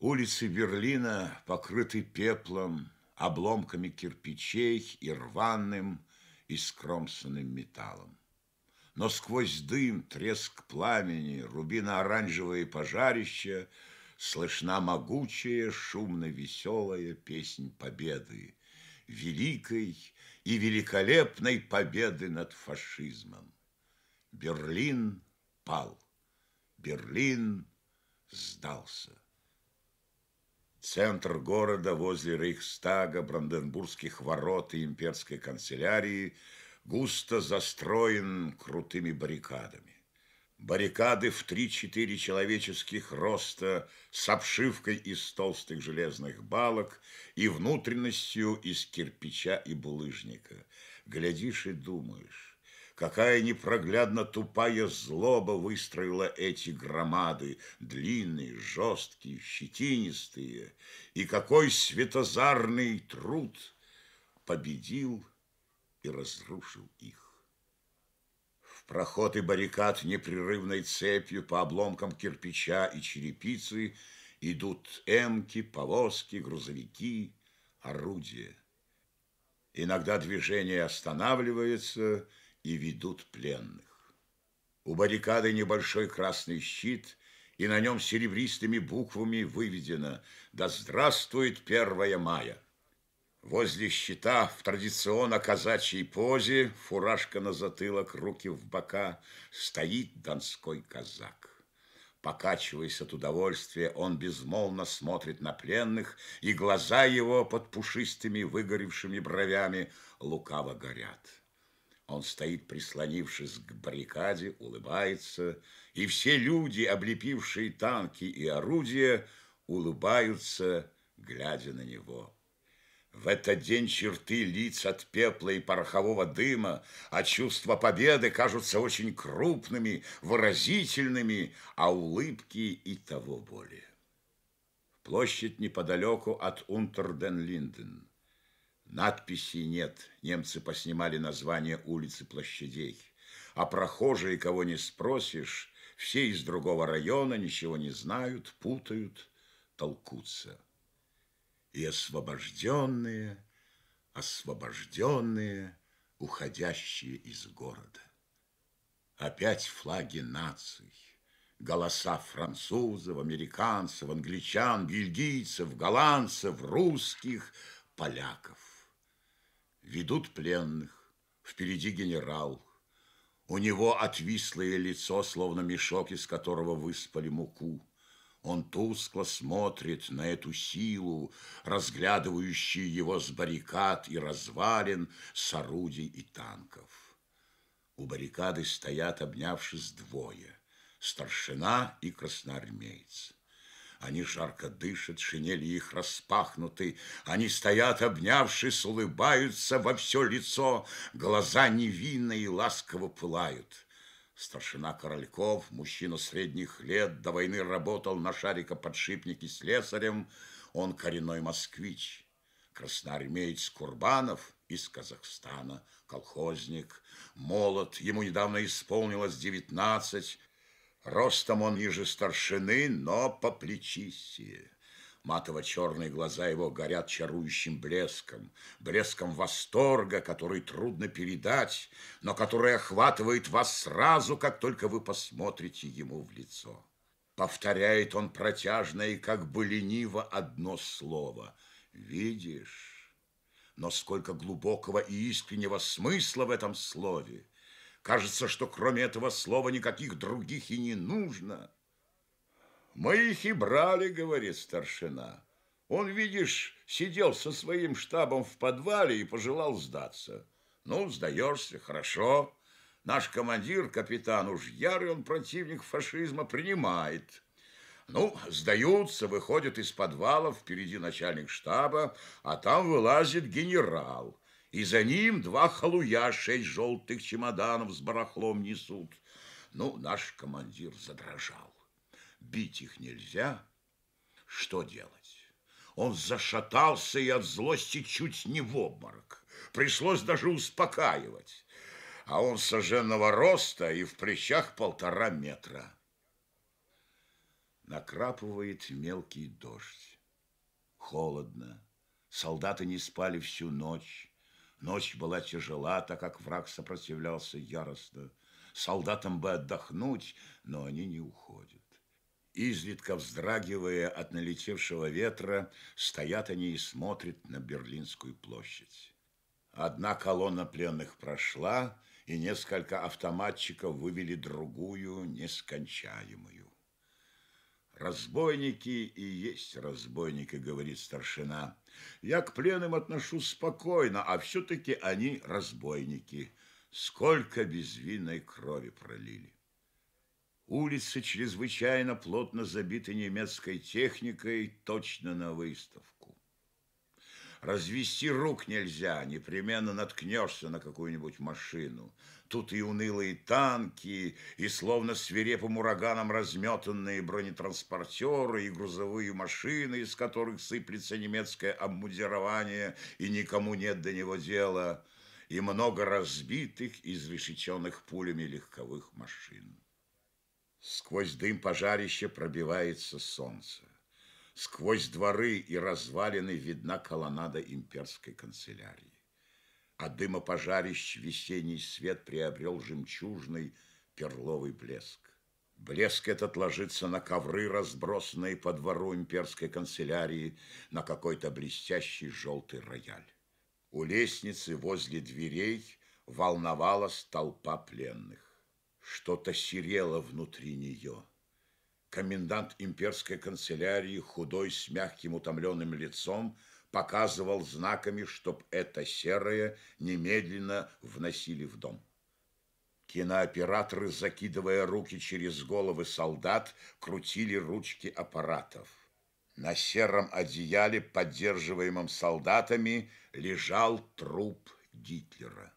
Улицы Берлина покрыты пеплом, обломками кирпичей и рваным, и скромсанным металлом. Но сквозь дым, треск пламени, рубино-оранжевые пожарища слышна могучая, шумно-веселая песнь победы, великой и великолепной победы над фашизмом. Берлин пал, Берлин сдался. Центр города возле Рейхстага, Бранденбургских ворот и имперской канцелярии густо застроен крутыми баррикадами. Баррикады в три-четыре человеческих роста с обшивкой из толстых железных балок и внутренностью из кирпича и булыжника. Глядишь и думаешь, Какая непроглядно тупая злоба выстроила эти громады, длинные, жесткие, щетинистые, и какой светозарный труд победил и разрушил их. В проход и баррикад непрерывной цепью по обломкам кирпича и черепицы идут эмки, повозки, грузовики, орудия. Иногда движение останавливается, и ведут пленных. У баррикады небольшой красный щит, и на нем серебристыми буквами выведено «Да здравствует 1 мая!». Возле щита в традиционно казачьей позе, фуражка на затылок, руки в бока, стоит донской казак. Покачиваясь от удовольствия, он безмолвно смотрит на пленных, и глаза его под пушистыми выгоревшими бровями лукаво горят. Он стоит, прислонившись к баррикаде, улыбается, и все люди, облепившие танки и орудия, улыбаются, глядя на него. В этот день черты лиц от пепла и порохового дыма, а чувства победы кажутся очень крупными, выразительными, а улыбки и того более. Площадь неподалеку от Унтерден-Линден. Надписей нет, немцы поснимали названия улиц и площадей. А прохожие, кого не спросишь, все из другого района ничего не знают, путают, толкутся. И освобожденные, освобожденные, уходящие из города. Опять флаги наций, голоса французов, американцев, англичан, бельгийцев, голландцев, русских, поляков. Ведут пленных. Впереди генерал. У него отвислое лицо, словно мешок, из которого выспали муку. Он тускло смотрит на эту силу, разглядывающую его с баррикад и развалин, с орудий и танков. У баррикады стоят, обнявшись, двое — старшина и красноармеец. Они жарко дышат, шинели их распахнуты. Они стоят, обнявшись, улыбаются во все лицо. Глаза невинно и ласково пылают. Старшина Корольков, мужчина средних лет, до войны работал на шарикоподшипнике с лесарем. Он коренной москвич. Красноармеец Курбанов из Казахстана, колхозник, молод, ему недавно исполнилось девятнадцать. Ростом он ниже старшины, но по поплечистее. Матово-черные глаза его горят чарующим блеском, блеском восторга, который трудно передать, но который охватывает вас сразу, как только вы посмотрите ему в лицо. Повторяет он протяжно и как бы лениво одно слово. «Видишь?» Но сколько глубокого и искреннего смысла в этом слове! Кажется, что кроме этого слова никаких других и не нужно. Мы их и брали, говорит старшина. Он, видишь, сидел со своим штабом в подвале и пожелал сдаться. Ну, сдаешься, хорошо. Наш командир, капитан, уж ярый он противник фашизма, принимает. Ну, сдаются, выходят из подвала, впереди начальник штаба, а там вылазит генерал и за ним два халуя шесть желтых чемоданов с барахлом несут. Ну, наш командир задрожал. Бить их нельзя. Что делать? Он зашатался и от злости чуть не в обморок. Пришлось даже успокаивать. А он сожженного роста и в плечах полтора метра. Накрапывает мелкий дождь. Холодно. Солдаты не спали всю ночь. Ночь была тяжела, так как враг сопротивлялся яростно. Солдатам бы отдохнуть, но они не уходят. Изредка вздрагивая от налетевшего ветра, стоят они и смотрят на Берлинскую площадь. Одна колонна пленных прошла, и несколько автоматчиков вывели другую, нескончаемую. «Разбойники и есть разбойники», — говорит старшина. «Я к пленным отношусь спокойно, а все-таки они разбойники. Сколько безвинной крови пролили». Улицы чрезвычайно плотно забиты немецкой техникой, точно на выставку. Развести рук нельзя, непременно наткнешься на какую-нибудь машину. Тут и унылые танки, и словно свирепым ураганом разметанные бронетранспортеры, и грузовые машины, из которых сыплется немецкое обмундирование, и никому нет до него дела, и много разбитых, изрешеченных пулями легковых машин. Сквозь дым пожарища пробивается солнце. Сквозь дворы и развалины видна колоннада имперской канцелярии. А дыма пожарищ весенний свет приобрел жемчужный перловый блеск. Блеск этот ложится на ковры, разбросанные по двору имперской канцелярии, на какой-то блестящий желтый рояль. У лестницы возле дверей волновалась толпа пленных. Что-то сирело внутри нее – Комендант имперской канцелярии, худой, с мягким утомленным лицом, показывал знаками, чтоб это серое немедленно вносили в дом. Кинооператоры, закидывая руки через головы солдат, крутили ручки аппаратов. На сером одеяле, поддерживаемом солдатами, лежал труп Гитлера.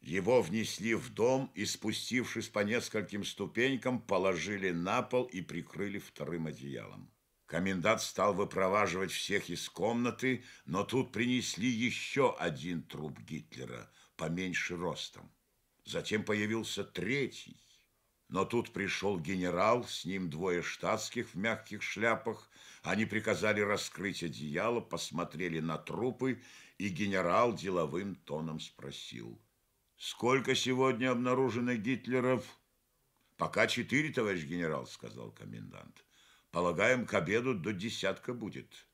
Его внесли в дом и, спустившись по нескольким ступенькам, положили на пол и прикрыли вторым одеялом. Комендант стал выпроваживать всех из комнаты, но тут принесли еще один труп Гитлера, поменьше ростом. Затем появился третий. Но тут пришел генерал, с ним двое штатских в мягких шляпах. Они приказали раскрыть одеяло, посмотрели на трупы, и генерал деловым тоном спросил – Сколько сегодня обнаружено Гитлеров? Пока четыре, товарищ генерал, сказал комендант. Полагаем, к обеду до десятка будет.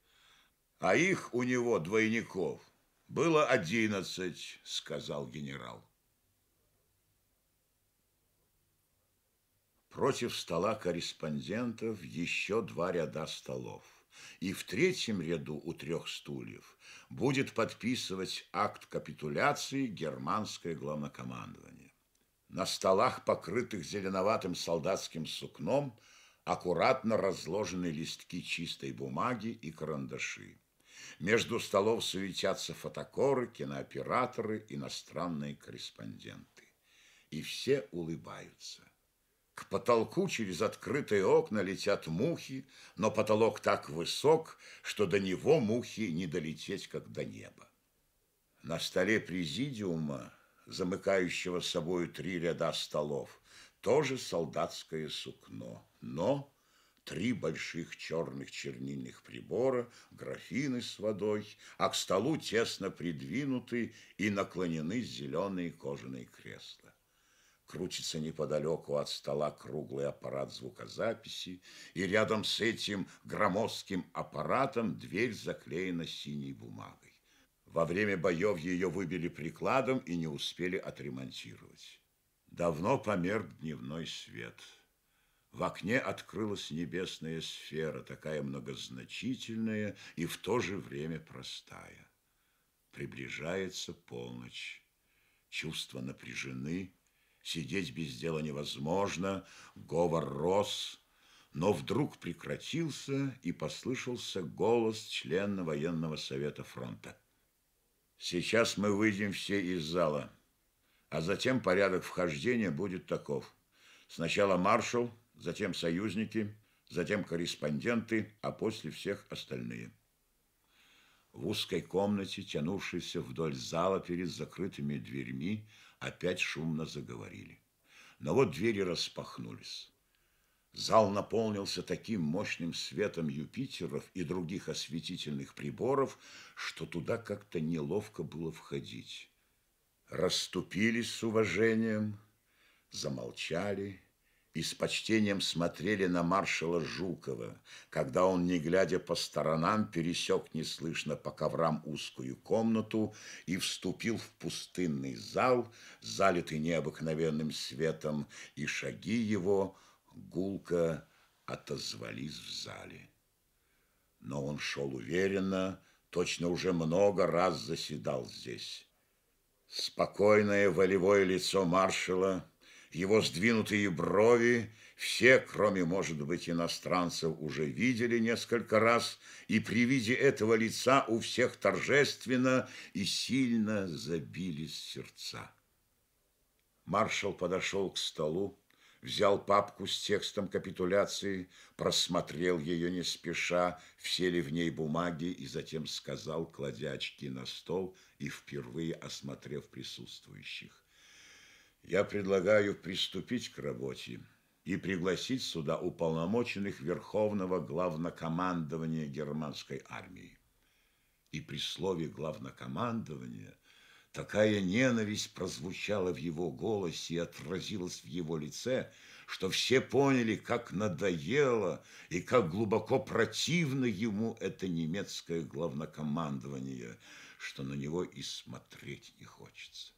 А их у него, двойников, было одиннадцать, сказал генерал. Против стола корреспондентов еще два ряда столов и в третьем ряду у трех стульев будет подписывать акт капитуляции германское главнокомандование. На столах, покрытых зеленоватым солдатским сукном, аккуратно разложены листки чистой бумаги и карандаши. Между столов суетятся фотокоры, кинооператоры, иностранные корреспонденты. И все улыбаются. К потолку через открытые окна летят мухи, но потолок так высок, что до него мухи не долететь, как до неба. На столе президиума, замыкающего собою три ряда столов, тоже солдатское сукно, но три больших черных чернильных прибора, графины с водой, а к столу тесно придвинуты и наклонены зеленые кожаные кресла. Крутится неподалеку от стола круглый аппарат звукозаписи, и рядом с этим громоздким аппаратом дверь заклеена синей бумагой. Во время боев ее выбили прикладом и не успели отремонтировать. Давно померк дневной свет. В окне открылась небесная сфера, такая многозначительная и в то же время простая. Приближается полночь. Чувства напряжены, Сидеть без дела невозможно, говор рос, но вдруг прекратился и послышался голос члена военного совета фронта. «Сейчас мы выйдем все из зала, а затем порядок вхождения будет таков. Сначала маршал, затем союзники, затем корреспонденты, а после всех остальные». В узкой комнате, тянувшейся вдоль зала перед закрытыми дверьми, Опять шумно заговорили. Но вот двери распахнулись. Зал наполнился таким мощным светом Юпитеров и других осветительных приборов, что туда как-то неловко было входить. Раступились с уважением, замолчали и с почтением смотрели на маршала Жукова, когда он, не глядя по сторонам, пересек неслышно по коврам узкую комнату и вступил в пустынный зал, залитый необыкновенным светом, и шаги его гулко отозвались в зале. Но он шел уверенно, точно уже много раз заседал здесь. Спокойное волевое лицо маршала — его сдвинутые брови все, кроме, может быть, иностранцев, уже видели несколько раз, и при виде этого лица у всех торжественно и сильно забились сердца. Маршал подошел к столу, взял папку с текстом капитуляции, просмотрел ее не спеша, все ли в ней бумаги, и затем сказал, кладя очки на стол и впервые осмотрев присутствующих. Я предлагаю приступить к работе и пригласить сюда уполномоченных Верховного Главнокомандования Германской армии. И при слове «главнокомандование» такая ненависть прозвучала в его голосе и отразилась в его лице, что все поняли, как надоело и как глубоко противно ему это немецкое главнокомандование, что на него и смотреть не хочется.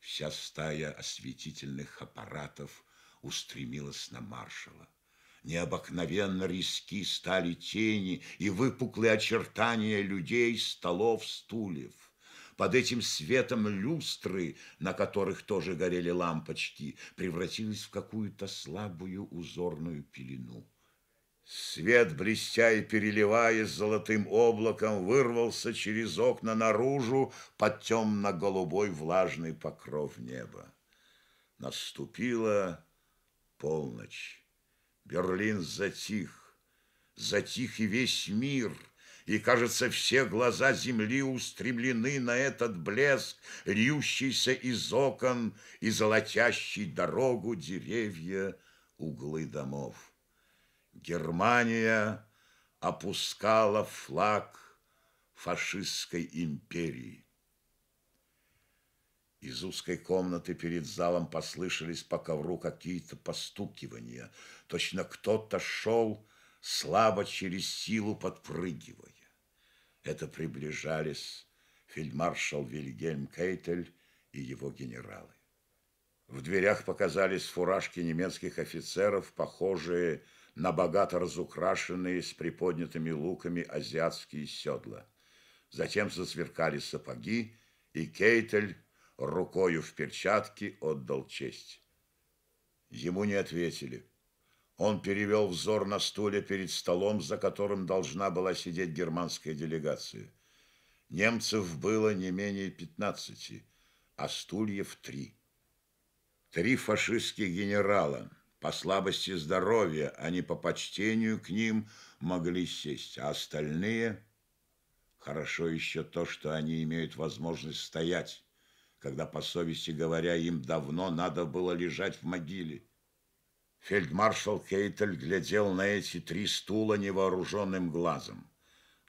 Вся стая осветительных аппаратов устремилась на маршала. Необыкновенно риски стали тени и выпуклые очертания людей, столов, стульев. Под этим светом люстры, на которых тоже горели лампочки, превратились в какую-то слабую узорную пелену. Свет, блестя и переливаясь золотым облаком, вырвался через окна наружу под темно-голубой влажный покров неба. Наступила полночь. Берлин затих. Затих и весь мир — и, кажется, все глаза земли устремлены на этот блеск, льющийся из окон и золотящий дорогу деревья углы домов. Германия опускала флаг фашистской империи. Из узкой комнаты перед залом послышались по ковру какие-то постукивания. Точно кто-то шел, слабо через силу подпрыгивая. Это приближались фельдмаршал Вильгельм Кейтель и его генералы. В дверях показались фуражки немецких офицеров, похожие на на богато разукрашенные с приподнятыми луками азиатские седла. Затем засверкали сапоги, и Кейтель рукою в перчатке отдал честь. Ему не ответили. Он перевел взор на стуле перед столом, за которым должна была сидеть германская делегация. Немцев было не менее пятнадцати, а стульев три. Три фашистских генерала – по слабости здоровья, а не по почтению к ним, могли сесть, а остальные... Хорошо еще то, что они имеют возможность стоять, когда, по совести говоря, им давно надо было лежать в могиле. Фельдмаршал Кейтель глядел на эти три стула невооруженным глазом.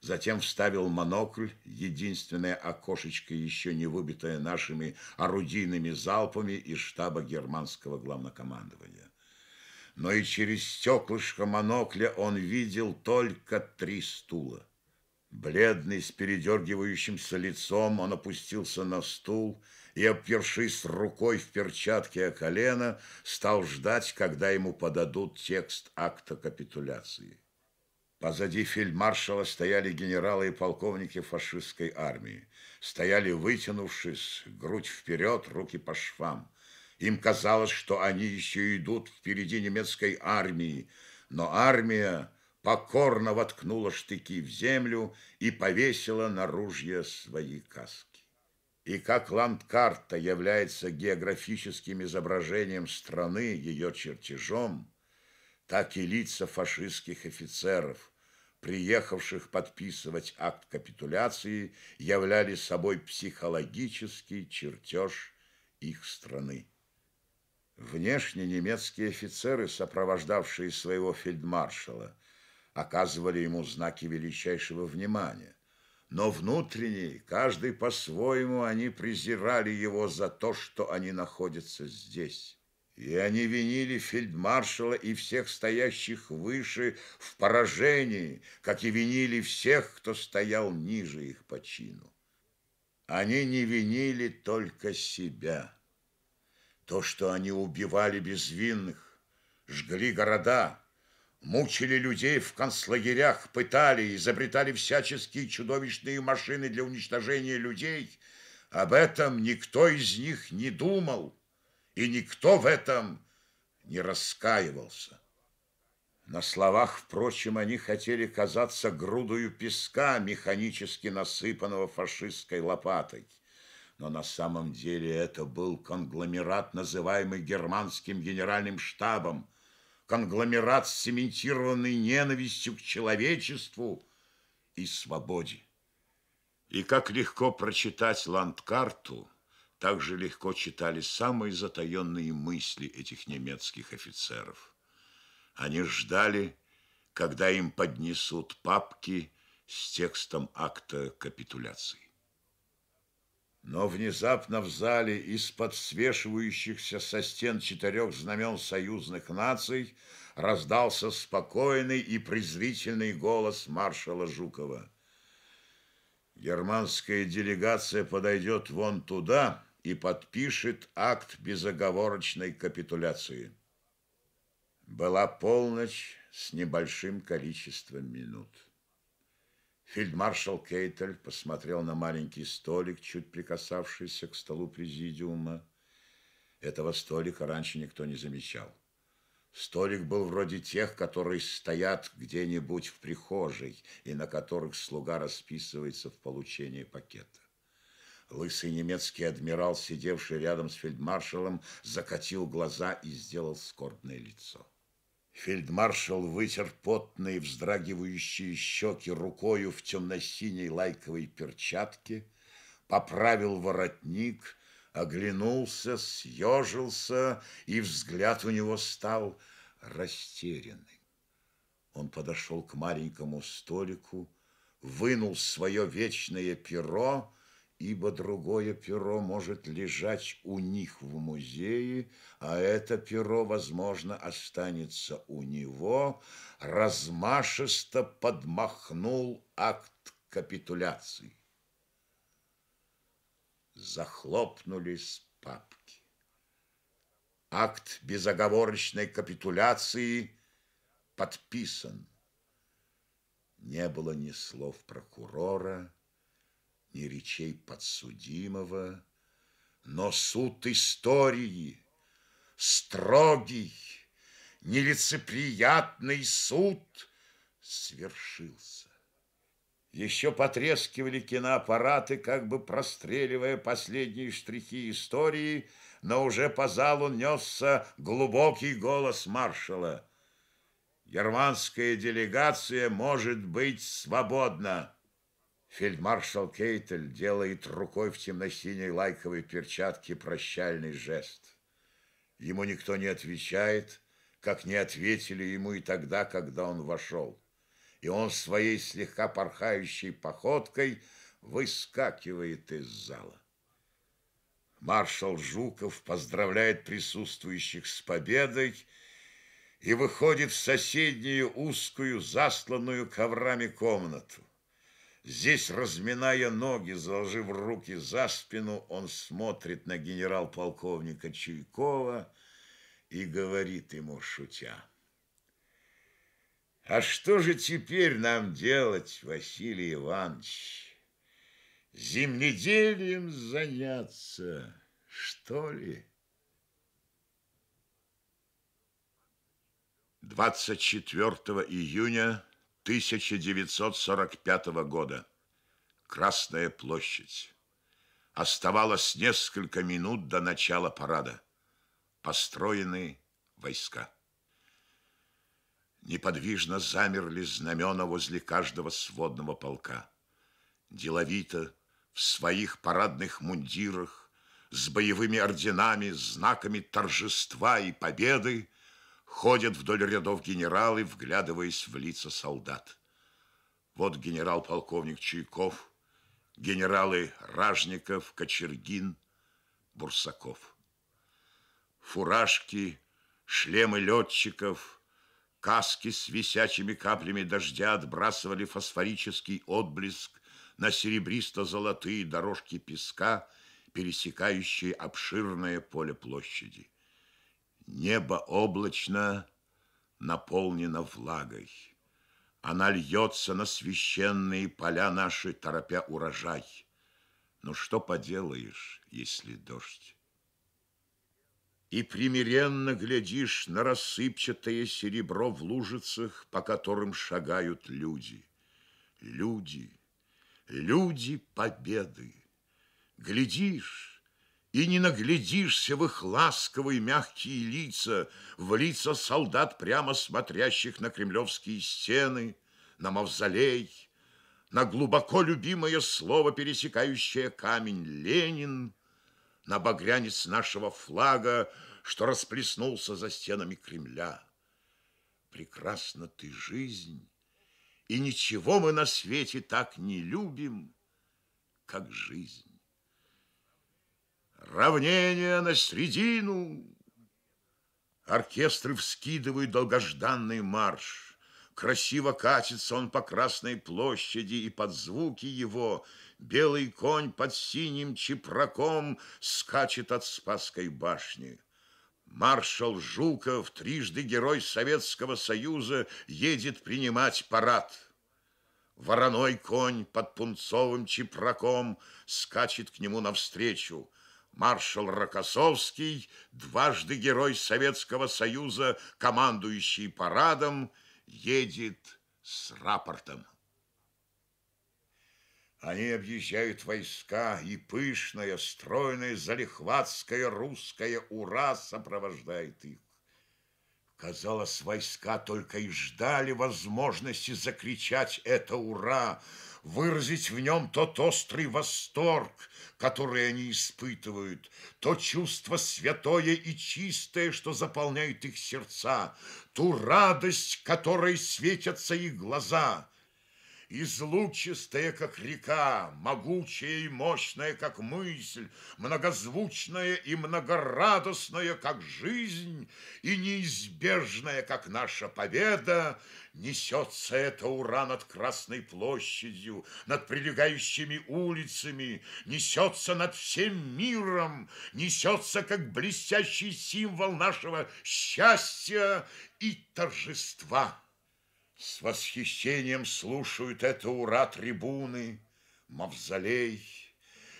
Затем вставил монокль, единственное окошечко, еще не выбитое нашими орудийными залпами из штаба германского главнокомандования но и через стеклышко монокля он видел только три стула. Бледный, с передергивающимся лицом, он опустился на стул и, обпершись рукой в перчатке о колено, стал ждать, когда ему подадут текст акта капитуляции. Позади фельдмаршала стояли генералы и полковники фашистской армии. Стояли вытянувшись, грудь вперед, руки по швам. Им казалось, что они еще идут впереди немецкой армии, но армия покорно воткнула штыки в землю и повесила на ружье свои каски. И как ландкарта является географическим изображением страны, ее чертежом, так и лица фашистских офицеров, приехавших подписывать акт капитуляции, являли собой психологический чертеж их страны. Внешне немецкие офицеры, сопровождавшие своего фельдмаршала, оказывали ему знаки величайшего внимания. Но внутренне, каждый по-своему, они презирали его за то, что они находятся здесь. И они винили фельдмаршала и всех стоящих выше в поражении, как и винили всех, кто стоял ниже их по чину. Они не винили только себя. То, что они убивали безвинных, жгли города, мучили людей в концлагерях, пытали, изобретали всяческие чудовищные машины для уничтожения людей, об этом никто из них не думал, и никто в этом не раскаивался. На словах, впрочем, они хотели казаться грудою песка, механически насыпанного фашистской лопатой но на самом деле это был конгломерат, называемый германским генеральным штабом, конгломерат с ненавистью к человечеству и свободе. И как легко прочитать ландкарту, так же легко читали самые затаенные мысли этих немецких офицеров. Они ждали, когда им поднесут папки с текстом акта капитуляции. Но внезапно в зале из-под свешивающихся со стен четырех знамен союзных наций раздался спокойный и презрительный голос маршала Жукова. «Германская делегация подойдет вон туда и подпишет акт безоговорочной капитуляции». Была полночь с небольшим количеством минут. Фельдмаршал Кейтель посмотрел на маленький столик, чуть прикасавшийся к столу президиума. Этого столика раньше никто не замечал. Столик был вроде тех, которые стоят где-нибудь в прихожей и на которых слуга расписывается в получении пакета. Лысый немецкий адмирал, сидевший рядом с фельдмаршалом, закатил глаза и сделал скорбное лицо. Фельдмаршал вытер потные вздрагивающие щеки рукою в темно-синей лайковой перчатке, поправил воротник, оглянулся, съежился, и взгляд у него стал растерянный. Он подошел к маленькому столику, вынул свое вечное перо ибо другое перо может лежать у них в музее, а это перо, возможно, останется у него, размашисто подмахнул акт капитуляции. Захлопнулись папки. Акт безоговорочной капитуляции подписан. Не было ни слов прокурора, ни речей подсудимого, но суд истории, строгий, нелицеприятный суд свершился. Еще потрескивали киноаппараты, как бы простреливая последние штрихи истории, но уже по залу несся глубокий голос маршала. «Германская делегация может быть свободна!» Фельдмаршал Кейтель делает рукой в темно-синей лайковой перчатке прощальный жест. Ему никто не отвечает, как не ответили ему и тогда, когда он вошел. И он своей слегка порхающей походкой выскакивает из зала. Маршал Жуков поздравляет присутствующих с победой и выходит в соседнюю узкую, засланную коврами комнату. Здесь, разминая ноги, заложив руки за спину, он смотрит на генерал-полковника Чуйкова и говорит ему, шутя, «А что же теперь нам делать, Василий Иванович? Земледелием заняться, что ли?» 24 июня 1945 года. Красная площадь. Оставалось несколько минут до начала парада. Построены войска. Неподвижно замерли знамена возле каждого сводного полка. Деловито, в своих парадных мундирах, с боевыми орденами, знаками торжества и победы, Ходят вдоль рядов генералы, вглядываясь в лица солдат. Вот генерал-полковник Чайков, генералы Ражников, Кочергин, Бурсаков. Фуражки, шлемы летчиков – Каски с висячими каплями дождя отбрасывали фосфорический отблеск на серебристо-золотые дорожки песка, пересекающие обширное поле площади. Небо облачно наполнено влагой. Она льется на священные поля наши, торопя урожай. Но ну что поделаешь, если дождь? И примиренно глядишь на рассыпчатое серебро в лужицах, по которым шагают люди. Люди, люди победы. Глядишь, и не наглядишься в их ласковые мягкие лица, в лица солдат, прямо смотрящих на кремлевские стены, на мавзолей, на глубоко любимое слово, пересекающее камень «Ленин», на багрянец нашего флага, что расплеснулся за стенами Кремля. Прекрасна ты жизнь, и ничего мы на свете так не любим, как жизнь. Равнение на середину. Оркестры вскидывают долгожданный марш. Красиво катится он по Красной площади, и под звуки его белый конь под синим чепраком скачет от Спасской башни. Маршал Жуков, трижды герой Советского Союза, едет принимать парад. Вороной конь под пунцовым чепраком скачет к нему навстречу – маршал Рокоссовский, дважды герой Советского Союза, командующий парадом, едет с рапортом. Они объезжают войска, и пышная, стройная, залихватская русская «Ура» сопровождает их. Казалось, войска только и ждали возможности закричать это «Ура!», выразить в нем тот острый восторг, который они испытывают, то чувство святое и чистое, что заполняет их сердца, ту радость, которой светятся их глаза излучистая, как река, могучая и мощная, как мысль, многозвучная и многорадостная, как жизнь, и неизбежная, как наша победа, несется это ура над Красной площадью, над прилегающими улицами, несется над всем миром, несется как блестящий символ нашего счастья и торжества. С восхищением слушают это ура трибуны, мавзолей.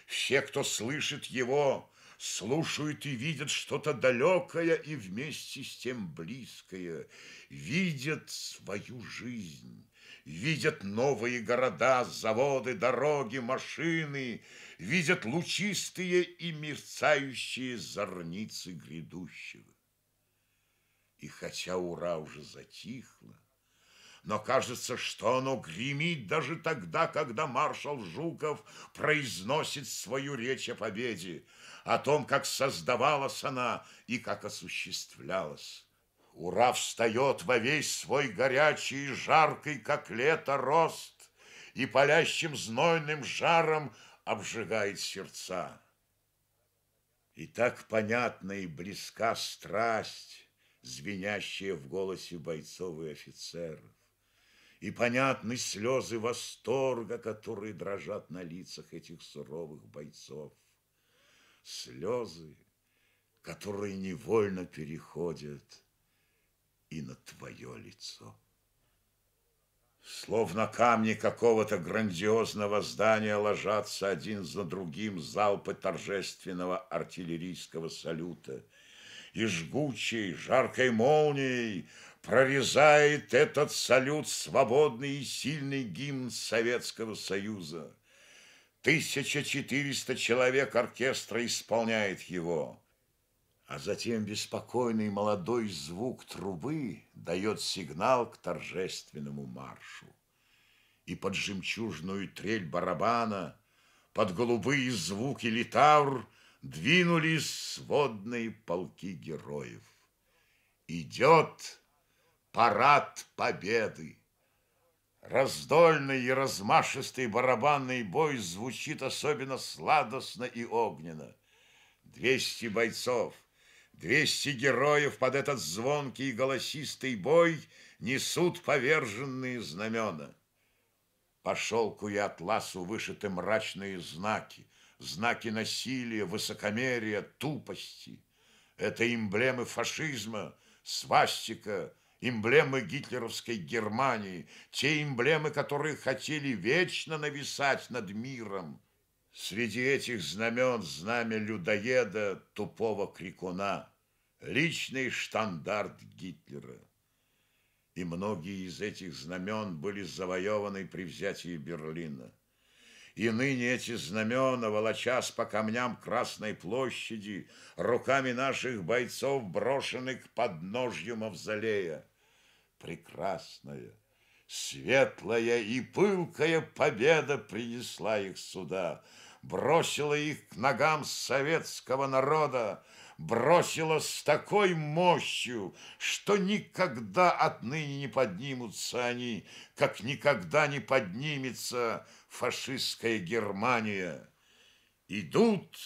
Все, кто слышит его, слушают и видят что-то далекое и вместе с тем близкое, видят свою жизнь, видят новые города, заводы, дороги, машины, видят лучистые и мерцающие зорницы грядущего. И хотя ура уже затихло, но кажется, что оно гремит даже тогда, когда маршал Жуков произносит свою речь о победе, о том, как создавалась она и как осуществлялась. Ура встает во весь свой горячий и жаркий, как лето, рост, и палящим знойным жаром обжигает сердца. И так понятна и близка страсть, звенящая в голосе бойцов и офицеров и понятны слезы восторга, которые дрожат на лицах этих суровых бойцов. Слезы, которые невольно переходят и на твое лицо. Словно камни какого-то грандиозного здания ложатся один за другим залпы торжественного артиллерийского салюта. И жгучей, жаркой молнией прорезает этот салют свободный и сильный гимн Советского Союза. 1400 человек оркестра исполняет его. А затем беспокойный молодой звук трубы дает сигнал к торжественному маршу. И под жемчужную трель барабана, под голубые звуки литавр двинулись сводные полки героев. Идет парад победы. Раздольный и размашистый барабанный бой звучит особенно сладостно и огненно. Двести бойцов, двести героев под этот звонкий и голосистый бой несут поверженные знамена. По шелку и атласу вышиты мрачные знаки, знаки насилия, высокомерия, тупости. Это эмблемы фашизма, свастика, эмблемы гитлеровской Германии, те эмблемы, которые хотели вечно нависать над миром. Среди этих знамен знамя людоеда, тупого крикуна, личный штандарт Гитлера. И многие из этих знамен были завоеваны при взятии Берлина. И ныне эти знамена, волочас по камням Красной площади, руками наших бойцов брошены к подножью мавзолея прекрасная. Светлая и пылкая победа принесла их сюда, бросила их к ногам советского народа, бросила с такой мощью, что никогда отныне не поднимутся они, как никогда не поднимется фашистская Германия. Идут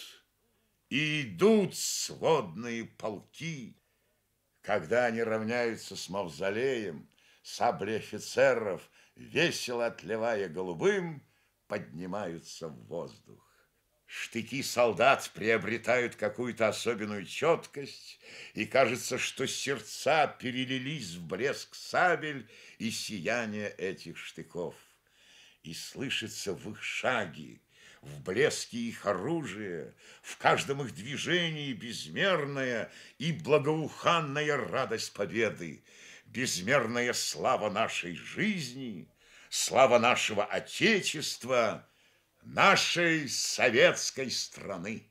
и идут сводные полки, когда они равняются с мавзолеем, сабли офицеров, весело отливая голубым, поднимаются в воздух. Штыки солдат приобретают какую-то особенную четкость, и кажется, что сердца перелились в блеск сабель и сияние этих штыков. И слышится в их шаге в блеске их оружия, в каждом их движении безмерная и благоуханная радость победы, безмерная слава нашей жизни, слава нашего Отечества, нашей советской страны.